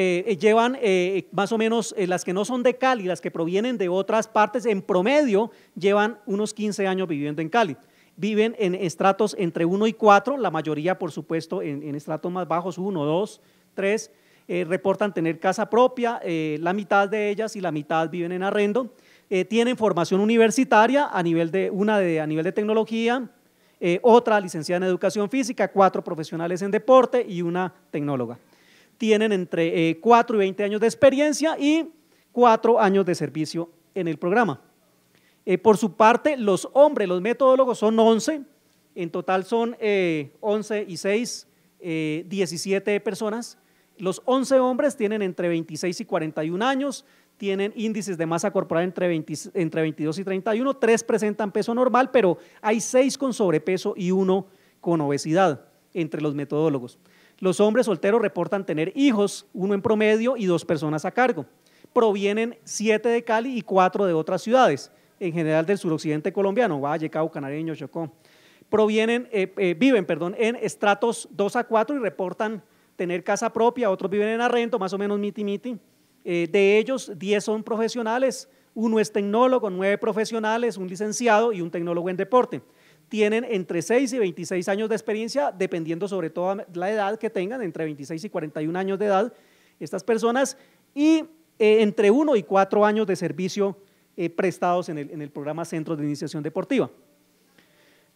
Eh, eh, llevan eh, más o menos las que no son de Cali, las que provienen de otras partes, en promedio llevan unos 15 años viviendo en Cali. Viven en estratos entre 1 y 4, la mayoría por supuesto en, estratos más bajos, 1, 2, 3, reportan tener casa propia, la mitad de ellas y la mitad viven en arrendo. tienen formación universitaria a nivel de una de, a nivel de tecnología, otra licenciada en educación física, cuatro profesionales en deporte y una tecnóloga tienen entre 4 eh, y 20 años de experiencia y 4 años de servicio en el programa. Eh, por su parte, los hombres, los metodólogos son 11, en total son 11 eh, y 6, 17 personas. Los 11 hombres tienen entre 26 y 41 años, tienen índices de masa corporal entre, entre 22 y 31, tres presentan peso normal, pero hay seis con sobrepeso y uno con obesidad entre los metodólogos. Los hombres solteros reportan tener hijos, uno en promedio y dos personas a cargo. Provienen siete de Cali y cuatro de otras ciudades, en general del suroccidente colombiano, Valle, Cauca, Canareño, Chocó. Provienen, eh, eh, viven perdón, en estratos 2 a 4 y reportan tener casa propia, otros viven en arrento, más o menos miti-miti. Eh, de ellos, 10 son profesionales, uno es tecnólogo, nueve profesionales, un licenciado y un tecnólogo en deporte tienen entre 6 y 26 años de experiencia, dependiendo sobre todo la edad que tengan, entre 26 y 41 años de edad estas personas, y eh, entre 1 y 4 años de servicio eh, prestados en el, programa Centros de Iniciación Deportiva.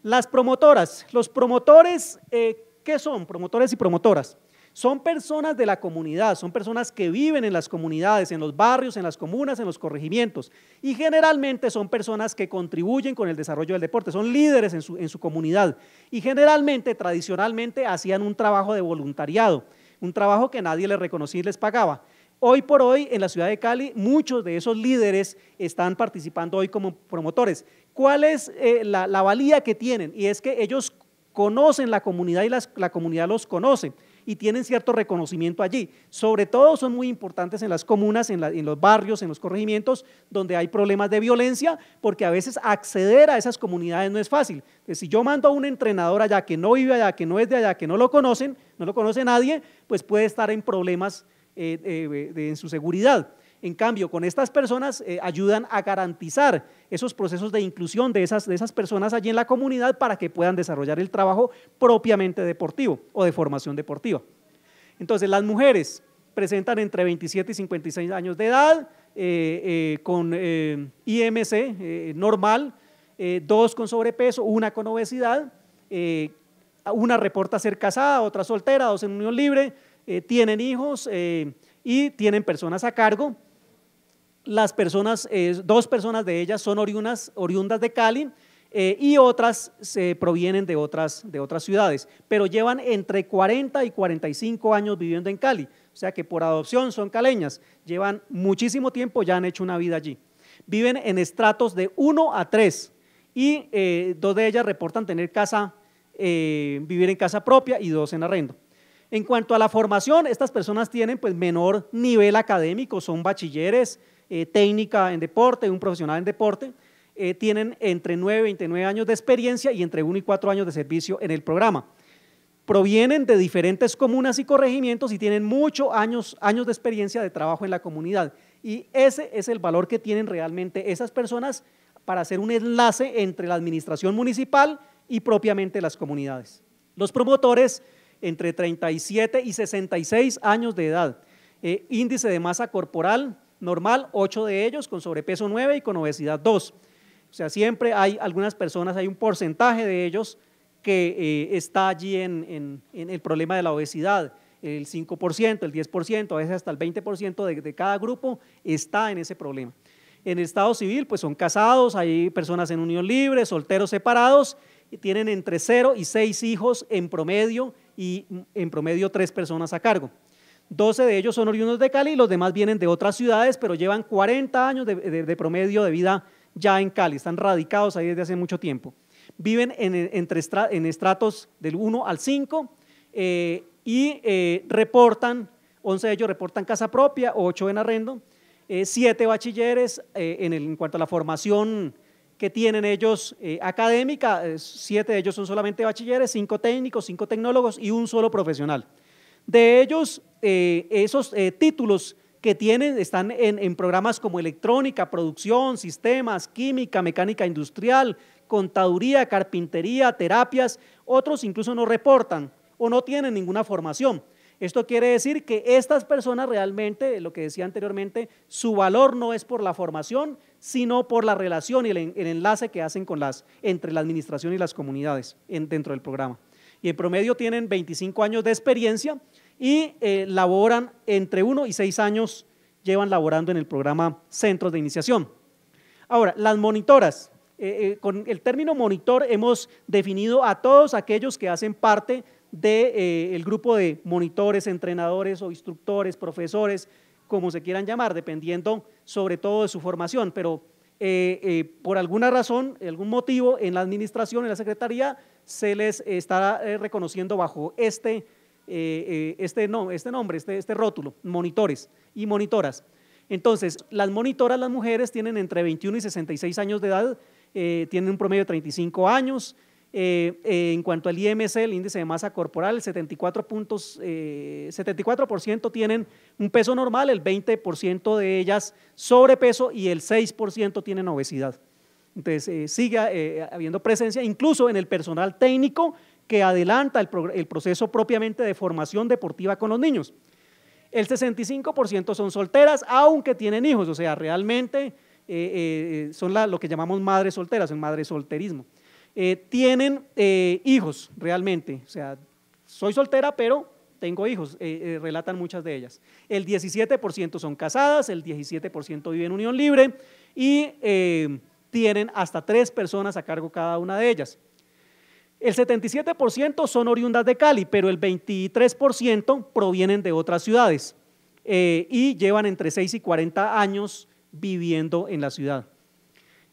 Las promotoras, los promotores, eh, ¿qué son? Promotores y promotoras. Son personas de la comunidad, son personas que viven en las comunidades, en los barrios, en las comunas, en los corregimientos. Y generalmente son personas que contribuyen con el desarrollo del deporte, son líderes en su, comunidad. Y generalmente, tradicionalmente, hacían un trabajo de voluntariado, un trabajo que nadie les reconocía y les pagaba. Hoy por hoy en la ciudad de Cali muchos de esos líderes están participando hoy como promotores. ¿Cuál es eh, la, valía que tienen? Y es que ellos conocen la comunidad y la comunidad los conoce y tienen cierto reconocimiento allí. Sobre todo son muy importantes en las comunas, en, los barrios, en los corregimientos, donde hay problemas de violencia, porque a veces acceder a esas comunidades no es fácil. si yo mando a un entrenador allá que no vive allá, que no es de allá, que no lo conocen, no lo conoce nadie, pues puede estar en problemas eh, eh, en su seguridad. En cambio, con estas personas eh, ayudan a garantizar esos procesos de inclusión de esas, de esas personas allí en la comunidad para que puedan desarrollar el trabajo propiamente deportivo o de formación deportiva. Entonces, las mujeres presentan entre 27 y 56 años de edad, eh, eh, con IMC normal, dos con sobrepeso, una con obesidad, una reporta ser casada, otra soltera, dos en unión libre, tienen hijos y tienen personas a cargo las personas, dos personas de ellas son oriundas de Cali eh, y otras se provienen de otras, de otras ciudades, pero llevan entre 40 y 45 años viviendo en Cali, o sea que por adopción son caleñas, llevan muchísimo tiempo, ya han hecho una vida allí. Viven en estratos de 1 a 3 y eh, dos de ellas reportan tener casa, eh, vivir en casa propia y dos en arrendo. En cuanto a la formación, estas personas tienen pues, menor nivel académico, son bachilleres, eh, técnica en deporte, un profesional en deporte, eh, tienen entre 9 y 29 años de experiencia y entre 1 y 4 años de servicio en el programa. Provienen de diferentes comunas y corregimientos y tienen muchos años, años de experiencia de trabajo en la comunidad. Y ese es el valor que tienen realmente esas personas para hacer un enlace entre la administración municipal y propiamente las comunidades. Los promotores entre 37 y 66 años de edad. Eh, índice de masa corporal normal, 8 de ellos, con sobrepeso 9 y con obesidad 2. O sea, siempre hay algunas personas, hay un porcentaje de ellos que eh, está allí en, el problema de la obesidad. El 5%, el 10%, a veces hasta el 20% de, de cada grupo está en ese problema. En el estado civil, pues son casados, hay personas en unión libre, solteros separados, y tienen entre 0 y 6 hijos en promedio y en promedio tres personas a cargo. 12 de ellos son oriundos de Cali y los demás vienen de otras ciudades, pero llevan 40 años de, de, promedio de vida ya en Cali, están radicados ahí desde hace mucho tiempo. Viven en, estratos del 1 al 5 eh, y eh, reportan, 11 de ellos reportan casa propia, 8 en arrendo, eh, 7 bachilleres eh, en, en cuanto a la formación que tienen ellos eh, académica, eh, siete de ellos son solamente bachilleres, cinco técnicos, cinco tecnólogos y un solo profesional. De ellos, eh, esos títulos que tienen están en, programas como electrónica, producción, sistemas, química, mecánica industrial, contaduría, carpintería, terapias. Otros incluso no reportan o no tienen ninguna formación. Esto quiere decir que estas personas realmente, lo que decía anteriormente, su valor no es por la formación, sino por la relación y el, enlace que hacen entre la administración y las comunidades dentro del programa. Y en promedio tienen 25 años de experiencia y eh, laboran entre uno y seis años, llevan laborando en el programa Centros de Iniciación. Ahora, las monitoras. Eh, eh, con el término monitor hemos definido a todos aquellos que hacen parte del de, eh, el grupo de monitores, entrenadores o instructores, profesores, como se quieran llamar, dependiendo sobre todo de su formación. Pero eh, eh, por alguna razón, algún motivo, en la administración, en la secretaría, se les está reconociendo bajo este, este, este, nombre, este, este rótulo, monitores y monitoras. Entonces, las monitoras, las mujeres, tienen entre 21 y 66 años de edad, tienen un promedio de 35 años, eh, eh, en cuanto al IMC, el índice de masa corporal, el 74%, 74 tienen un peso normal, el 20% de ellas sobrepeso y el 6% tienen obesidad. Entonces, eh, sigue habiendo presencia, incluso en el personal técnico que adelanta el, proceso propiamente de formación deportiva con los niños. El 65% son solteras, aunque tienen hijos, o sea, realmente son lo que llamamos madres solteras, son madre solterismo. Eh, tienen eh, hijos realmente. O sea, soy soltera, pero tengo hijos, eh, relatan muchas de ellas. El 17% son casadas, el 17% viven en unión libre y tienen hasta tres personas a cargo cada una de ellas. El 77% son oriundas de Cali, pero el 23% provienen de otras ciudades y llevan entre 6 y 40 años viviendo en la ciudad.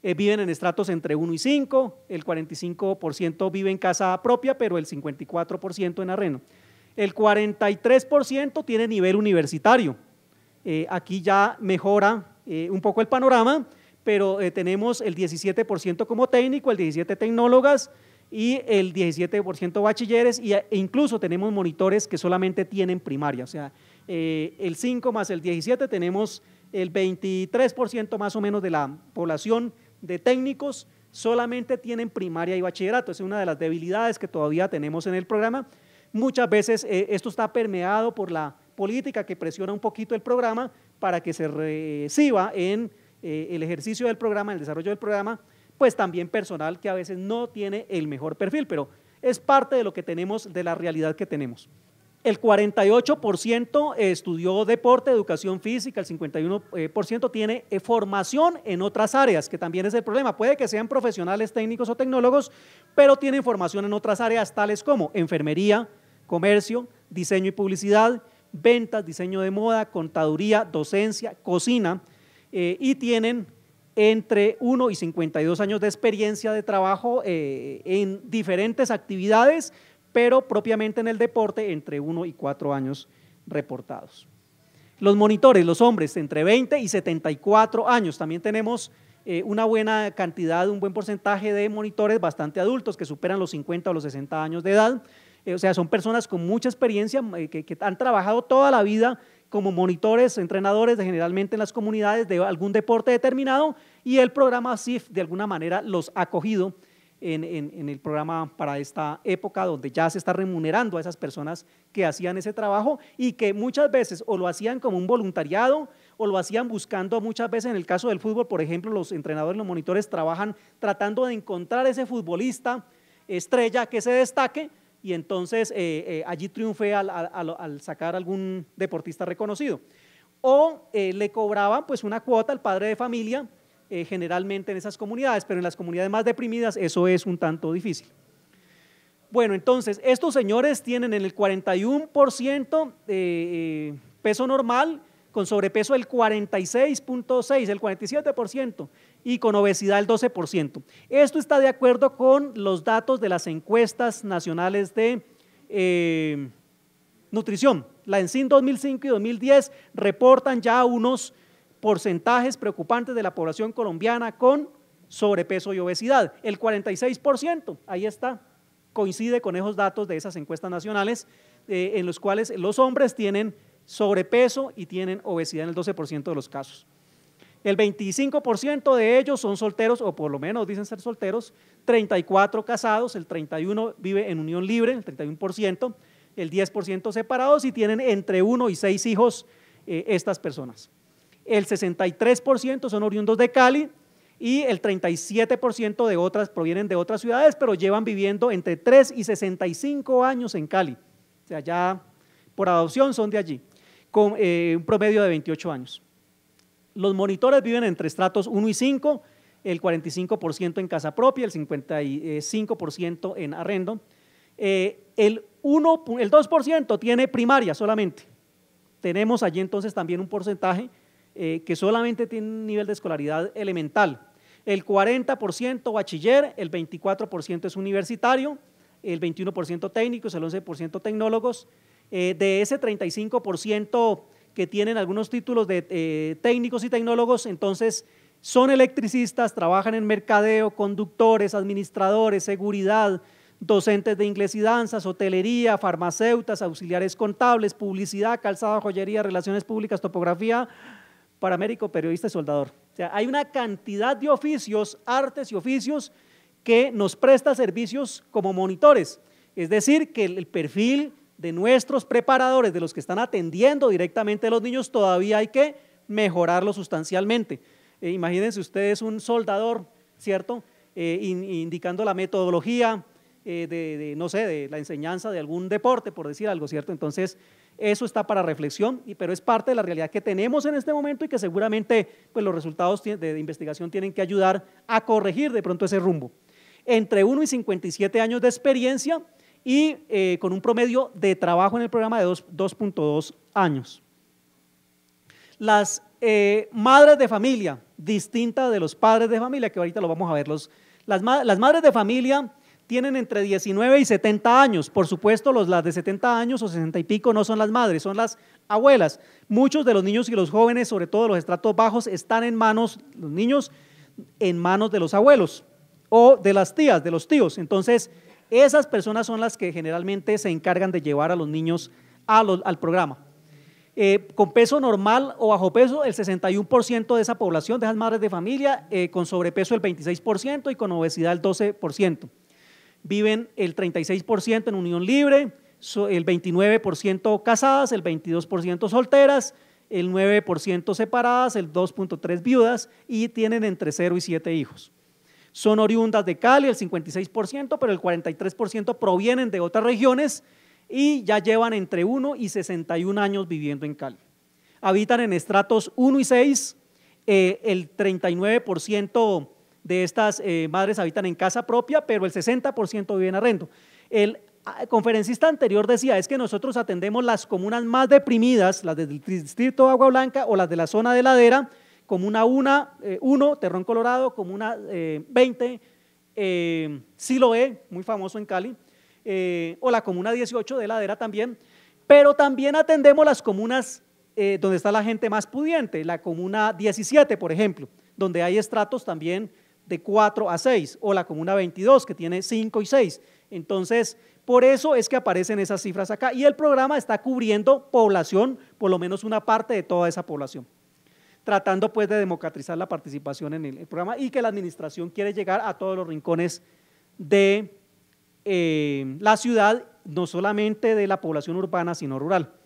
Eh, viven en estratos entre 1 y 5, el 45% vive en casa propia, pero el 54% en arreno. El 43% tiene nivel universitario. Eh, aquí ya mejora eh, un poco el panorama, pero tenemos el 17% como técnico, el 17% tecnólogas y el 17% bachilleres y, e incluso tenemos monitores que solamente tienen primaria, o sea, el 5 más el 17 tenemos el 23% más o menos de la población de técnicos solamente tienen primaria y bachillerato. Es una de las debilidades que todavía tenemos en el programa. Muchas veces eh, esto está permeado por la política que presiona un poquito el programa para que se reciba en eh, el ejercicio del programa, en el desarrollo del programa, pues también personal que a veces no tiene el mejor perfil, pero es parte de lo que tenemos, de la realidad que tenemos. El 48% estudió deporte, educación física, el 51% tiene eh, formación en otras áreas, que también es el problema. Puede que sean profesionales, técnicos o tecnólogos, pero tienen formación en otras áreas tales como enfermería, comercio, diseño y publicidad, ventas, diseño de moda, contaduría, docencia, cocina, eh, y tienen entre 1 y 52 años de experiencia de trabajo eh, en diferentes actividades pero propiamente en el deporte entre 1 y 4 años reportados. Los monitores, los hombres, entre 20 y 74 años. También tenemos eh, una buena cantidad, un buen porcentaje de monitores bastante adultos que superan los 50 o los 60 años de edad. Eh, o sea, son personas con mucha experiencia eh, que, han trabajado toda la vida como monitores, entrenadores, generalmente en las comunidades de algún deporte determinado, y el programa SIF de alguna manera los ha acogido, en, el programa para esta época, donde ya se está remunerando a esas personas que hacían ese trabajo y que muchas veces o lo hacían como un voluntariado o lo hacían buscando, muchas veces en el caso del fútbol, por ejemplo, los entrenadores, los monitores trabajan tratando de encontrar ese futbolista estrella que se destaque y entonces eh, eh, allí triunfe al, sacar algún deportista reconocido. O eh, le cobraban pues una cuota al padre de familia eh, generalmente en esas comunidades, pero en las comunidades más deprimidas eso es un tanto difícil. Bueno, entonces, estos señores tienen en el 41% eh, eh, peso normal, con sobrepeso el 46.6, el 47% y con obesidad el 12%. Esto está de acuerdo con los datos de las encuestas nacionales de nutrición. La ENSIN 2005 y 2010 reportan ya unos porcentajes preocupantes de la población colombiana con sobrepeso y obesidad. El 46%, ahí está, coincide con esos datos de esas encuestas nacionales eh, en los cuales los hombres tienen sobrepeso y tienen obesidad en el 12% de los casos. El 25% de ellos son solteros, o por lo menos dicen ser solteros, 34 casados, el 31 vive en unión libre, el 31%, el 10% separados y tienen entre uno y seis hijos eh, estas personas el 63% son oriundos de Cali y el 37% de otras provienen de otras ciudades, pero llevan viviendo entre 3 y 65 años en Cali. O sea, ya por adopción son de allí, con eh, un promedio de 28 años. Los monitores viven entre estratos 1 y 5, el 45% en casa propia, el 55% en arrendo. Eh, el, 1, el 2% tiene primaria solamente. Tenemos allí entonces también un porcentaje eh, que solamente tienen un nivel de escolaridad elemental. El 40% bachiller, el 24% es universitario, el 21% técnicos, el 11% tecnólogos. Eh, de ese 35% que tienen algunos títulos de eh, técnicos y tecnólogos, entonces son electricistas, trabajan en mercadeo, conductores, administradores, seguridad, docentes de inglés y danzas, hotelería, farmacéutas, auxiliares contables, publicidad, calzada, joyería, relaciones públicas, topografía, paramédico, periodista y soldador. O sea, hay una cantidad de oficios, artes y oficios que nos presta servicios como monitores. Es decir, que el perfil de nuestros preparadores, de los que están atendiendo directamente a los niños, todavía hay que mejorarlo sustancialmente. Eh, imagínense ustedes un soldador, ¿cierto? Eh, indicando la metodología eh, de, no sé, de la enseñanza de algún deporte, por decir algo, ¿cierto? Entonces, eso está para reflexión, pero es parte de la realidad que tenemos en este momento y que seguramente pues, los resultados de investigación tienen que ayudar a corregir de pronto ese rumbo. Entre 1 y 57 años de experiencia y eh, con un promedio de trabajo en el programa de 2.2 años. Las eh, madres de familia, distinta de los padres de familia, que ahorita lo vamos a ver. las madres de familia tienen entre 19 y 70 años. Por supuesto, los, las de 70 años o 60 y pico no son las madres, son las abuelas. Muchos de los niños y los jóvenes, sobre todo los estratos bajos, están en manos, los niños, en manos de los abuelos o de las tías, de los tíos. Entonces, esas personas son las que generalmente se encargan de llevar a los niños al programa. Eh, con peso normal o bajo peso, el 61% de esa población, de esas madres de familia, eh, con sobrepeso el 26% y con obesidad el 12% viven el 36% en unión libre, el 29% casadas, el 22% solteras, el 9% separadas, el 2.3% viudas y tienen entre 0 y 7 hijos. Son oriundas de Cali, el 56%, pero el 43% provienen de otras regiones y ya llevan entre 1 y 61 años viviendo en Cali. Habitan en estratos 1 y 6, eh, el 39% de estas eh, madres habitan en casa propia, pero el 60% viven arrendo. El ah, conferencista anterior decía, es que nosotros atendemos las comunas más deprimidas, las del distrito de Agua Blanca o las de la zona de ladera, comuna 1, eh, Terrón Colorado, comuna 20, eh, Siloé, muy famoso en Cali, o la comuna 18 de ladera también, pero también atendemos las comunas donde está la gente más pudiente, la comuna 17, por ejemplo, donde hay estratos también de 4 a 6 o la comuna 22 que tiene 5 y 6. Entonces, por eso es que aparecen esas cifras acá y el programa está cubriendo población, por lo menos una parte de toda esa población tratando pues de democratizar la participación en el, programa y que la administración quiere llegar a todos los rincones de eh, la ciudad, no solamente de la población urbana, sino rural.